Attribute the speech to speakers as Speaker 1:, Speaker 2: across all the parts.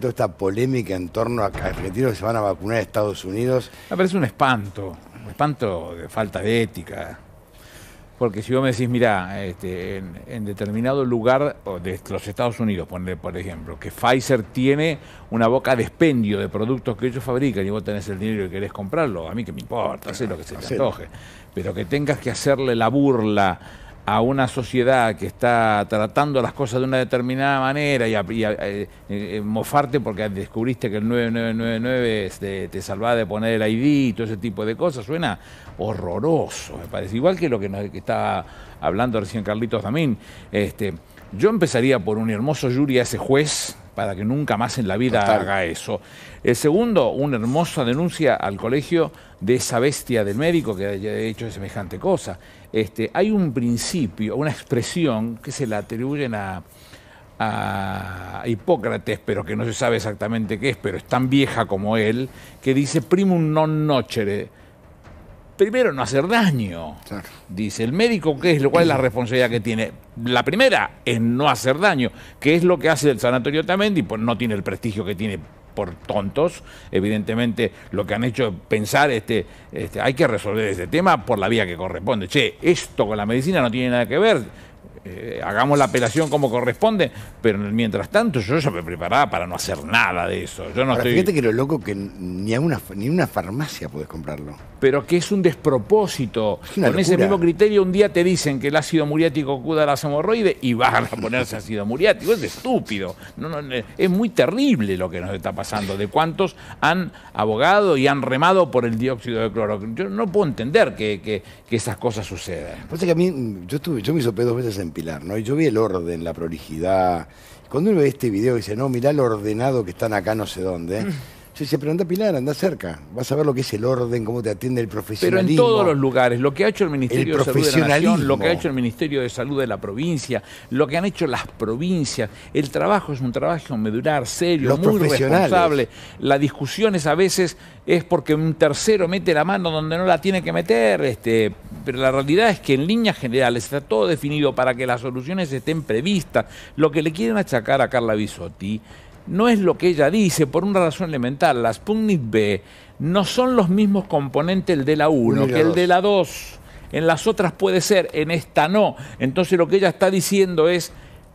Speaker 1: Toda esta polémica en torno a argentinos que se van a vacunar a Estados Unidos.
Speaker 2: Me parece un espanto, un espanto de falta de ética. Porque si vos me decís, mirá, este, en, determinado lugar de los Estados Unidos, por ejemplo, que Pfizer tiene una boca de expendio de productos que ellos fabrican y vos tenés el dinero y querés comprarlo, a mí que me importa, sé lo que se te antoje. Pero que tengas que hacerle la burla a una sociedad que está tratando las cosas de una determinada manera y, eh, eh, mofarte porque descubriste que el 9999 te salvaba de poner el ID y todo ese tipo de cosas, suena horroroso, me parece. Igual que lo que, está estaba hablando recién Carlitos Damín. Este, yo empezaría por un hermoso jury a ese juez para que nunca más en la vida haga eso. El segundo, una hermosa denuncia al colegio de esa bestia del médico que haya hecho semejante cosa. Este, hay un principio, una expresión que se la atribuyen a, Hipócrates, pero que no se sabe exactamente qué es, pero es tan vieja como él, que dice primum non nocere. Primero, no hacer daño. Dice el médico, ¿qué es? ¿Cuál es la responsabilidad que tiene? La primera es no hacer daño, que es lo que hace el sanatorio también, pues no tiene el prestigio que tiene por tontos, evidentemente lo que han hecho pensar, este, este, hay que resolver este tema por la vía que corresponde. Che, esto con la medicina no tiene nada que ver eh, hagamos la apelación como corresponde, pero mientras tanto yo ya me preparaba para no hacer nada de eso. Yo Fíjate que
Speaker 1: lo loco que ni a una, ni una farmacia puedes comprarlo. Pero que es un despropósito. Con ese mismo
Speaker 2: criterio un día te dicen que el ácido muriático cura las hemorroides y vas a ponerse ácido muriático. Es estúpido. Eh, es muy terrible lo que nos está pasando, de cuántos han abogado y han remado por el dióxido de cloro. Yo no puedo entender que, esas cosas sucedan.
Speaker 1: que a mí, yo, estuve yo me hisopé dos veces en ¿no? Y yo vi el orden, la prolijidad. Cuando uno ve este video dice, no, mirá lo ordenado que están acá no sé dónde, mm. Si se pregunta Pilar, anda cerca. Vas a ver lo que es el orden, cómo te atiende el profesional. Pero en todos los
Speaker 2: lugares, lo que ha hecho el Ministerio de Salud de la Nación, lo que ha hecho el Ministerio de Salud de la provincia, lo que han hecho las provincias, el trabajo es un trabajo medular, serio, muy responsable. La discusión es a veces es porque un tercero mete la mano donde no la tiene que meter, este, pero la realidad es que en líneas generales está todo definido para que las soluciones estén previstas. Lo que le quieren achacar a Carla Bisotti no es lo que ella dice, por una razón elemental. Las punis B no son los mismos componentes el de la 1 que el de la 2. En las otras puede ser, en esta no. Entonces lo que ella está diciendo es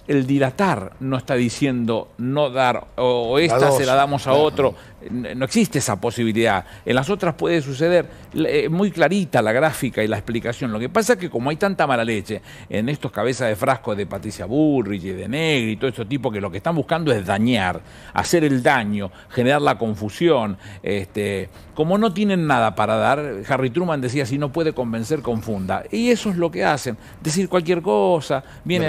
Speaker 2: el dilatar no está diciendo no dar o, esta se la damos a otro. No existe esa posibilidad. En las otras puede suceder eh, muy clarita la gráfica y la explicación. Lo que pasa es que como hay tanta mala leche en estos cabezas de frasco de Patricia Burrich y de Negri y todo esto tipo que lo que están buscando es dañar, hacer el daño, generar la confusión. Este, como no tienen nada para dar, Harry Truman decía, si no puede convencer, confunda. Y eso es lo que hacen. Decir cualquier cosa. Viene...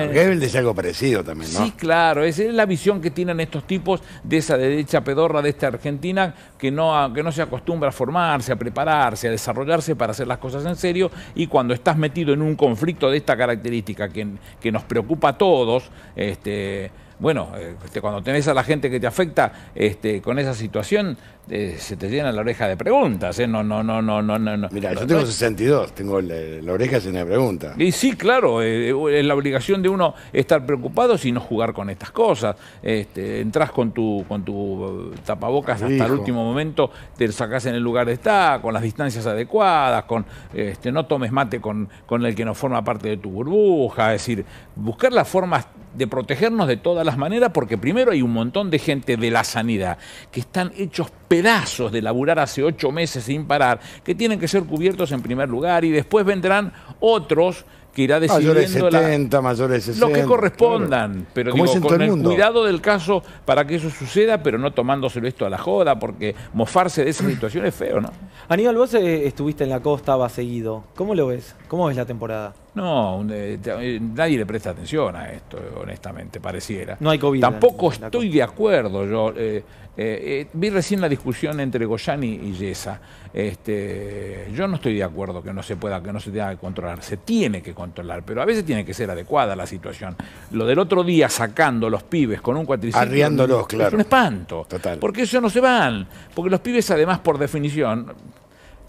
Speaker 1: algo parecido Sí,
Speaker 2: claro, esa es la visión que tienen estos tipos de esa derecha pedorra, de esta Argentina, que no, que no se acostumbra a formarse, a prepararse, a desarrollarse para hacer las cosas en serio, y cuando estás metido en un conflicto de esta característica que, que nos preocupa a todos, este, bueno, eh, este, cuando tenés a la gente que te afecta este, con esa situación, eh, se te llena la oreja de preguntas, ¿eh? No, no, no, no, no, no.
Speaker 1: Mira, yo tengo 62, tengo la, oreja llena de preguntas.
Speaker 2: Y sí, claro, eh, es la obligación de uno estar preocupado y no jugar con estas cosas. Este, entras con tu, con tu tapabocas hasta el último momento, te sacás en el lugar de estar, con las distancias adecuadas, con este, no tomes mate con, con el que no forma parte de tu burbuja, es decir, buscar las formas de protegernos de todas las maneras, porque primero hay un montón de gente de la sanidad que están hechos pedazos de laburar hace ocho meses sin parar, que tienen que ser cubiertos en primer lugar y después vendrán otros que irá decidiendo 70,
Speaker 1: mayores 60, los que correspondan,
Speaker 2: pero digo, con el, cuidado del caso para que eso suceda, pero no tomándoselo esto a la joda, porque mofarse de esa situación es feo, ¿no? Aníbal, vos eh, estuviste
Speaker 3: en la costa, va seguido. ¿Cómo lo ves?
Speaker 2: ¿Cómo ves la temporada? No, eh, eh, nadie le presta atención a esto, honestamente, pareciera. No hay COVID. Tampoco estoy de acuerdo yo. Eh, vi recién la discusión entre Goyani y Yesa. Este, yo no estoy de acuerdo que no se pueda, que no se tenga que controlar. Se tiene que controlar, pero a veces tiene que ser adecuada la situación. Lo del otro día sacando los pibes con un cuatriciclo. Arriándolos, claro. Es un espanto. Total. Porque eso no se van. Porque los pibes, además, por definición,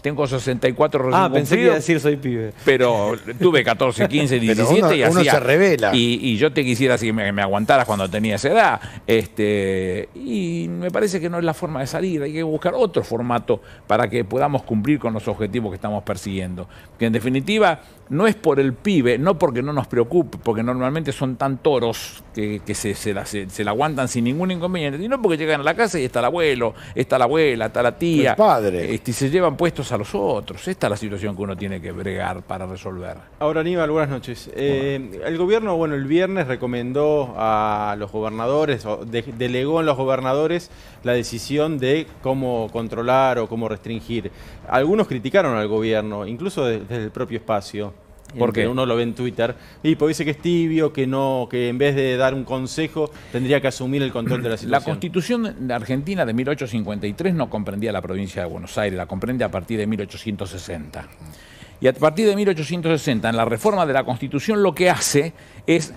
Speaker 2: tengo 64 recién Ah, pensé que iba a decir soy pibe. Pero tuve 14, 15, 17 y así. Uno se revela. Y, yo te quisiera así, me, me aguantaras cuando tenía esa edad. Este, y me parece que no es la forma de salir. Hay que buscar otro formato para que podamos cumplir con los objetivos que estamos persiguiendo. Que en definitiva no es por el pibe, no porque no nos preocupe, porque normalmente son tan toros que, se, la, se, la, aguantan sin ningún inconveniente, sino porque llegan a la casa y está el abuelo, está la abuela, está la tía. padre. Este, y se llevan puestos a los otros. Esta es la situación que uno tiene que bregar para resolver. Ahora, Aníbal, buenas noches. Eh, el gobierno,
Speaker 3: bueno, el viernes recomendó a los gobernadores, delegó en los gobernadores la decisión de cómo controlar o cómo restringir. Algunos criticaron al gobierno, incluso desde el propio espacio. Porque uno lo ve en Twitter. Y pues dice que es tibio, que no, que en vez de dar un consejo, tendría que asumir el control de la situación. La
Speaker 2: constitución argentina de 1853 no comprendía la provincia de Buenos Aires, la comprende a partir de 1860. Y a partir de 1860, en la reforma de la constitución, lo que hace es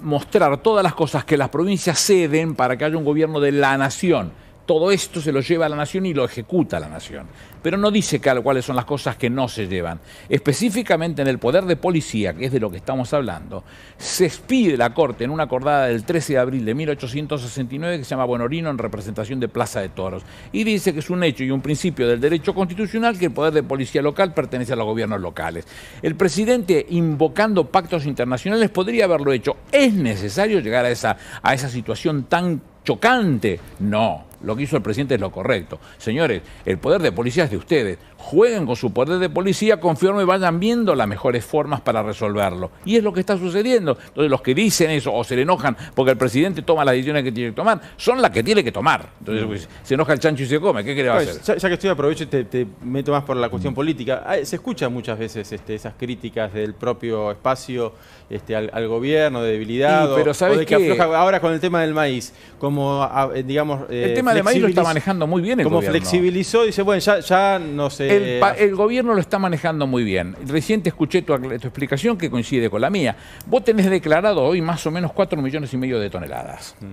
Speaker 2: mostrar todas las cosas que las provincias ceden para que haya un gobierno de la nación todo esto se lo lleva a la nación y lo ejecuta la nación. Pero no dice cuáles son las cosas que no se llevan. Específicamente en el poder de policía, que es de lo que estamos hablando, se expide la Corte en una acordada del 13 de abril de 1869 que se llama Buenorino en representación de Plaza de Toros. Y dice que es un hecho y un principio del derecho constitucional que el poder de policía local pertenece a los gobiernos locales. El presidente, invocando pactos internacionales, podría haberlo hecho. ¿Es necesario llegar a esa, a esa situación tan chocante? No lo que hizo el presidente es lo correcto. Señores, el poder de policía es de ustedes jueguen con su poder de policía conforme vayan viendo las mejores formas para resolverlo. Y es lo que está sucediendo. Entonces los que dicen eso o se le enojan porque el presidente toma las decisiones que tiene que tomar, son las que tiene que tomar. Entonces pues, se enoja el chancho y se come. ¿Qué quiere pues, hacer?
Speaker 3: Ya, que estoy aprovecho y te, meto más por la cuestión política. Se escuchan muchas veces este, esas críticas del propio espacio este, al, gobierno de debilidad pero ¿sabes que ahora con el tema del maíz. Como ah, eh, digamos... el eh, tema del maíz lo está manejando muy bien el como gobierno. Como
Speaker 2: flexibilizó, dice, bueno, ya, no sé... Eh, el, gobierno lo está manejando muy bien. reciente escuché tu, tu, explicación que coincide con la mía. Vos tenés declarado hoy más o menos 4 millones y medio de toneladas. Mm.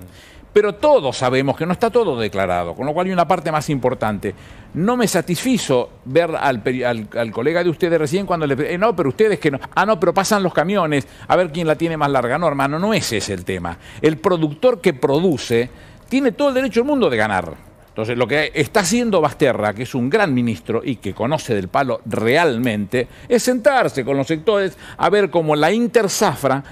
Speaker 2: Pero todos sabemos que no está todo declarado, con lo cual hay una parte más importante. No me satisfizo ver al, colega de ustedes recién cuando le... Eh, no, pero ustedes que no... Ah, no, pero pasan los camiones a ver quién la tiene más larga. No, hermano, no ese es el tema. El productor que produce tiene todo el derecho del mundo de ganar. Entonces, lo que está haciendo Basterra, que es un gran ministro y que conoce del palo realmente, es sentarse con los sectores a ver cómo la interzafra,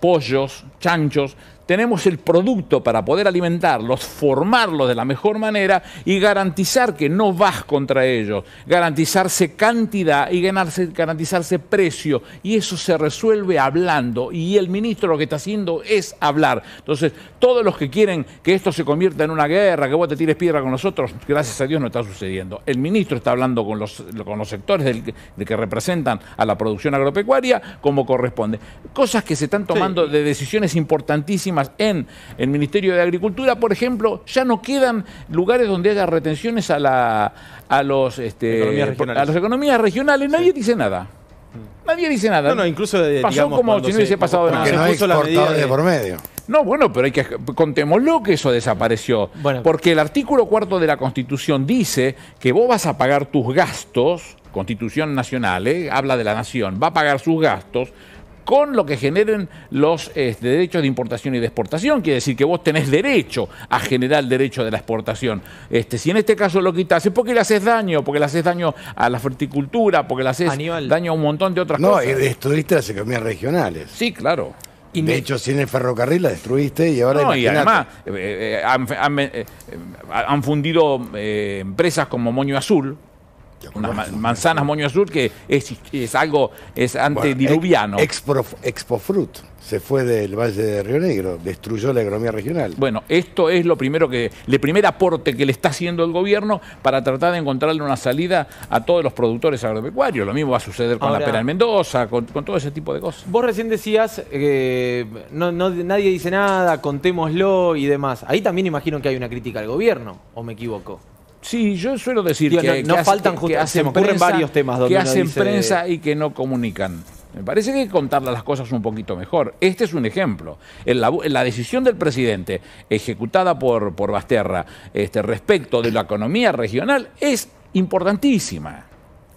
Speaker 2: pollos, chanchos, tenemos el producto para poder alimentarlos, formarlos de la mejor manera y garantizar que no vas contra ellos, garantizarse cantidad y ganarse, garantizarse precio. Y eso se resuelve hablando y el ministro lo que está haciendo es hablar. Entonces, todos los que quieren que esto se convierta en una guerra, que vos te tires piedra con nosotros, gracias a Dios no está sucediendo. El ministro está hablando con los, sectores de que representan a la producción agropecuaria como corresponde. Cosas que se están tomando de decisiones importantísimas en el Ministerio de Agricultura, por ejemplo, ya no quedan lugares donde haya retenciones a, la, a, los, este, a las economías regionales. Nadie dice nada. Nadie dice nada. No, no, incluso eh, Pasó como si no hubiese pasado nada. no de por medio. No, bueno, pero hay que contémoslo que eso desapareció. Porque el artículo cuarto de la Constitución dice que vos vas a pagar tus gastos, Constitución Nacional, eh, habla de la nación, va a pagar sus gastos con lo que generen los este, derechos de importación y de exportación. Quiere decir que vos tenés derecho a generar el derecho de la exportación. Este, si en este caso lo quitas, es porque le haces daño, porque le haces daño a la fruticultura, porque le haces daño a un montón de otras cosas. No,
Speaker 1: destruiste las economías regionales. Sí, claro. de hecho, sin el ferrocarril la destruiste y ahora. No, y además
Speaker 2: eh, eh, han, han, eh, fundido empresas como Moño Azul, unas manzanas Moño Azul que es, algo es antediluviano.
Speaker 1: Expo, Fruit se fue del Valle de Río Negro, destruyó la economía regional.
Speaker 2: Bueno, esto es lo primero que, el primer aporte que le está haciendo el gobierno para tratar de encontrarle una salida a todos los productores agropecuarios. Lo mismo va a suceder con la pera en Mendoza, con, todo ese tipo de cosas. Vos recién decías, que
Speaker 3: eh, nadie dice nada, contémoslo y demás. Ahí también imagino que hay una crítica al gobierno, o me equivoco.
Speaker 2: Sí, yo suelo decir que, no, faltan hacen se prensa, varios temas que hacen prensa y que no comunican. Me parece que hay que las cosas un poquito mejor. Este es un ejemplo. En la, decisión del presidente, ejecutada por, por Basterra, este, respecto de la economía regional, es importantísima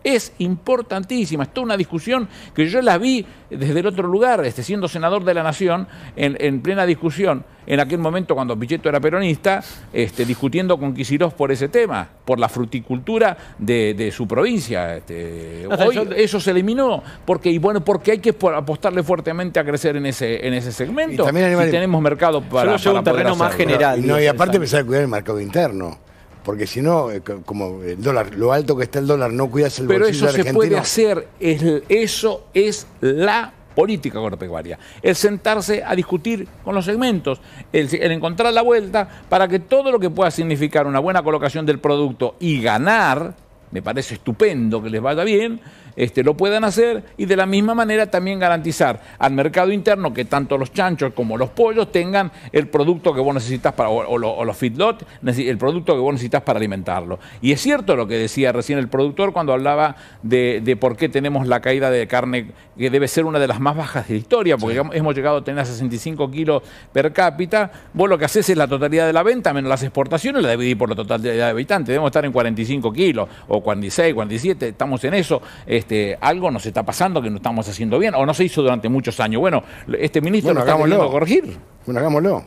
Speaker 2: es importantísima. Es toda una discusión que yo la vi desde el otro lugar, este, siendo senador de la Nación, en, en, plena discusión, en aquel momento cuando Pichetto era peronista, este, discutiendo con Quisirós por ese tema, por la fruticultura de, de su provincia. Este. hoy eso se eliminó, porque, y bueno, porque hay que apostarle fuertemente a crecer en ese, en ese segmento, también si tenemos mercado para, un terreno más general. No, y aparte empezar
Speaker 1: a cuidar el mercado interno. Porque si no, eh, como el dólar, lo alto que está el dólar, no cuidas el Pero bolsillo argentino. Pero eso se
Speaker 2: puede hacer, eso es la política agropecuaria. El sentarse a discutir con los segmentos, el, encontrar la vuelta para que todo lo que pueda significar una buena colocación del producto y ganar, me parece estupendo que les vaya bien, este, lo puedan hacer y de la misma manera también garantizar al mercado interno que tanto los chanchos como los pollos tengan el producto que vos necesitas para, o, los feedlot, el producto que vos necesitas para alimentarlo. Y es cierto lo que decía recién el productor cuando hablaba de, por qué tenemos la caída de carne que debe ser una de las más bajas de la historia, porque hemos llegado a tener 65 kilos per cápita. Vos lo que haces es la totalidad de la venta menos las exportaciones, la dividís por la totalidad de habitantes. Debemos estar en 45 kilos o 46, 47, estamos en eso. Este, algo nos está pasando que no estamos haciendo bien o no se hizo durante muchos años. Bueno, este ministro lo hagámoslo. está
Speaker 1: corregir. Bueno, hagámoslo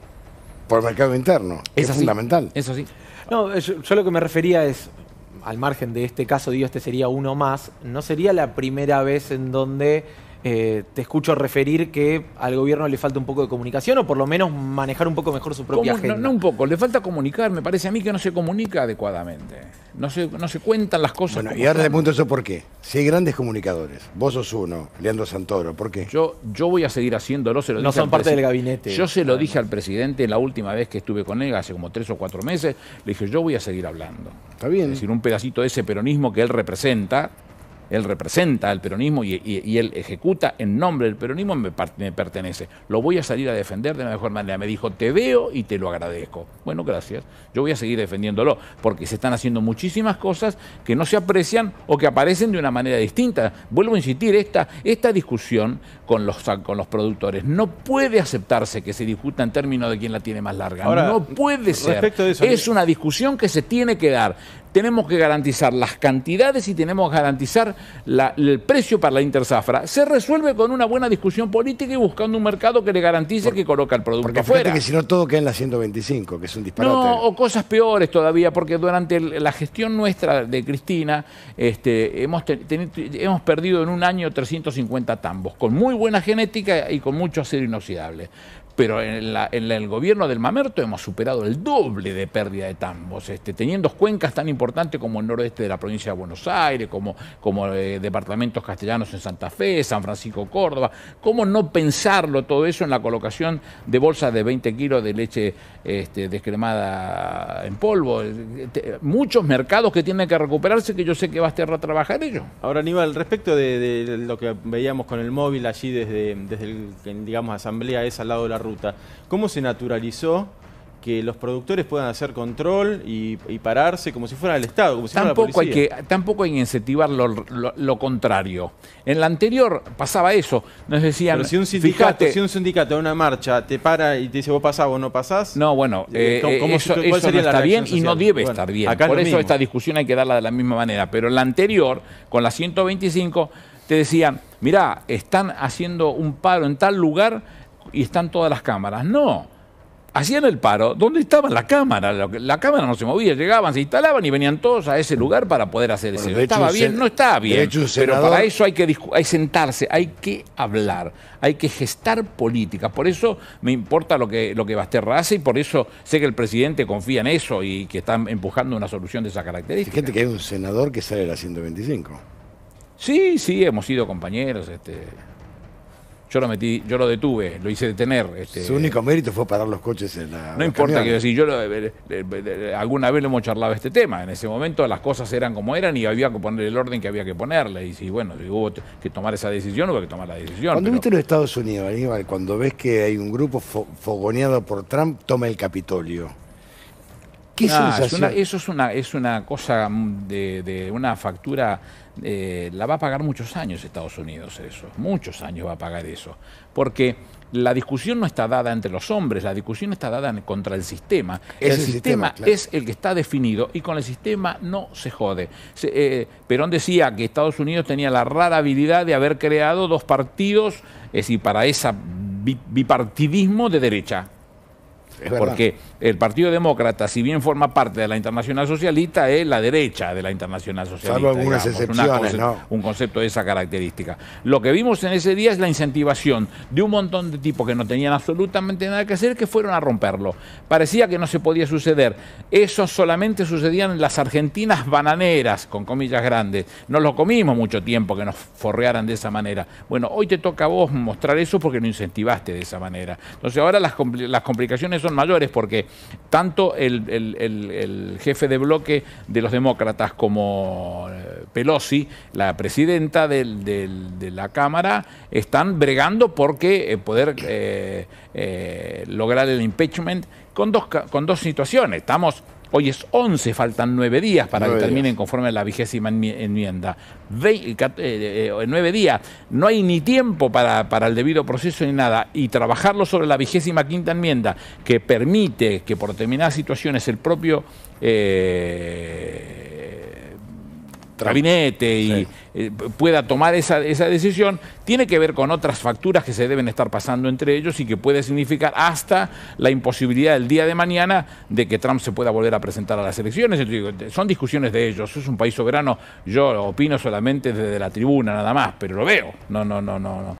Speaker 1: por el mercado interno. Es, fundamental.
Speaker 2: Eso sí.
Speaker 3: No, yo, yo, lo que me refería es, al margen de este caso, digo, este sería uno más, no sería la primera vez en donde eh, te escucho referir que al gobierno le
Speaker 2: falta un poco de comunicación o por lo menos manejar un poco mejor su propia agenda. No, no, un poco, le falta comunicar, me parece a mí que no se comunica adecuadamente. No se, no se cuentan las cosas. Bueno, y ahora le pregunto
Speaker 1: eso por qué. Si hay grandes comunicadores, vos sos uno, Leandro Santoro, ¿por qué?
Speaker 2: Yo, yo voy a seguir haciéndolo, se No son parte del gabinete. Yo se lo dije al presidente la última vez que estuve con él, hace como tres o cuatro meses, le dije, yo voy a seguir hablando. Está bien. Es decir, un pedacito de ese peronismo que él representa, él representa al peronismo y, él ejecuta en nombre del peronismo, me, pertenece. Lo voy a salir a defender de la mejor manera. Me dijo, te veo y te lo agradezco. Bueno, gracias. Yo voy a seguir defendiéndolo, porque se están haciendo muchísimas cosas que no se aprecian o que aparecen de una manera distinta. Vuelvo a insistir, esta, esta discusión con los, con los productores no puede aceptarse que se discuta en términos de quién la tiene más larga. no puede ser. es una discusión que se tiene que dar tenemos que garantizar las cantidades y tenemos que garantizar el precio para la intersafra, Se resuelve con una buena discusión política y buscando un mercado que le garantice que coloca el producto porque fuera. que si no
Speaker 1: todo queda en la 125, que es un disparate. No, o cosas peores
Speaker 2: todavía, porque durante la gestión nuestra de Cristina este, hemos, hemos perdido en un año 350 tambos, con muy buena genética y con mucho acero inoxidable pero en, el gobierno del Mamerto hemos superado el doble de pérdida de tambos, este, teniendo cuencas tan importantes como el noroeste de la provincia de Buenos Aires, como, como eh, departamentos castellanos en Santa Fe, San Francisco, Córdoba. ¿Cómo no pensarlo todo eso en la colocación de bolsas de 20 kilos de leche este, descremada en polvo? Muchos mercados que tienen que recuperarse que yo sé que va a estar a trabajar ellos. Ahora, Aníbal,
Speaker 3: respecto de, lo que veíamos con el móvil allí desde, desde el, digamos, asamblea es al lado de la ruta. ¿Cómo se naturalizó que los productores puedan hacer control
Speaker 2: y, pararse como si fuera el Estado, tampoco Hay que, tampoco hay que incentivar lo, contrario. En la anterior pasaba eso. Nos decían, Pero si un sindicato, si un sindicato en una marcha te para y te dice vos pasás, vos no pasás. No, bueno, eso, está bien y no debe estar bien. Por eso esta discusión hay que darla de la misma manera. Pero en la anterior, con la 125, te decían, mirá, están haciendo un paro en tal lugar y están todas las cámaras. No. Hacían el paro, ¿dónde estaban la cámara? La cámara no se movía, llegaban, se instalaban y venían todos a ese lugar para poder hacer eso. ¿Estaba bien? No estaba bien. pero para eso hay que hay sentarse, hay que hablar, hay que gestar política. Por eso me importa lo que, lo que Basterra hace y por eso sé que el presidente confía en eso y que están empujando una solución de esa característica.
Speaker 1: Gente, que hay un senador que sale de la 125.
Speaker 2: Sí, sí, hemos sido compañeros. Este... Yo lo metí, yo lo detuve, lo hice
Speaker 1: detener. Este, Su único mérito fue parar los coches en la. No importa, que
Speaker 2: decir, yo lo, eh, eh, eh, alguna vez lo hemos charlado este tema. En ese momento las cosas eran como eran y había que poner el orden que había que ponerle. Y si, bueno, hubo que tomar esa decisión, hubo que tomar la decisión. Cuando
Speaker 1: viste los Estados Unidos, Aníbal, cuando ves que hay un grupo fogoneado por Trump, toma el Capitolio. Ah, es una, eso
Speaker 2: es una, es una cosa de, una factura, eh, la va a pagar muchos años Estados Unidos eso, muchos años va a pagar eso, porque la discusión no está dada entre los hombres, la discusión está dada contra el sistema. el, sistema, es el que está definido y con el sistema no se jode. Eh, Perón decía que Estados Unidos tenía la rara habilidad de haber creado dos partidos, es decir, para ese bipartidismo de derecha. porque el Partido Demócrata, si bien forma parte de la Internacional Socialista, es la derecha de la Internacional Socialista. Salvo algunas excepciones, Un concepto de esa característica. Lo que vimos en ese día es la incentivación de un montón de tipos que no tenían absolutamente nada que hacer, que fueron a romperlo. Parecía que no se podía suceder. Eso solamente sucedía en las Argentinas bananeras, con comillas grandes. no lo comimos mucho tiempo que nos forrearan de esa manera. Bueno, hoy te toca a vos mostrar eso porque no incentivaste de esa manera. Entonces ahora las, las complicaciones son mayores porque tanto el, jefe de bloque de los demócratas como eh, Pelosi, la presidenta de la Cámara, están bregando porque eh, poder eh, lograr el impeachment con dos, con dos situaciones. Estamos Hoy es 11, faltan 9 días para que terminen conforme a la vigésima enmienda. 9 eh, eh, eh, días. No hay ni tiempo para, el debido proceso ni nada. Y trabajarlo sobre la vigésima quinta enmienda, que permite que por determinadas situaciones el propio gabinete y eh, pueda tomar esa, decisión, tiene que ver con otras facturas que se deben estar pasando entre ellos y que puede significar hasta la imposibilidad el día de mañana de que Trump se pueda volver a presentar a las elecciones. son discusiones de ellos, es un país soberano, yo opino solamente desde la tribuna nada más, pero lo veo. No, no, no, no, no.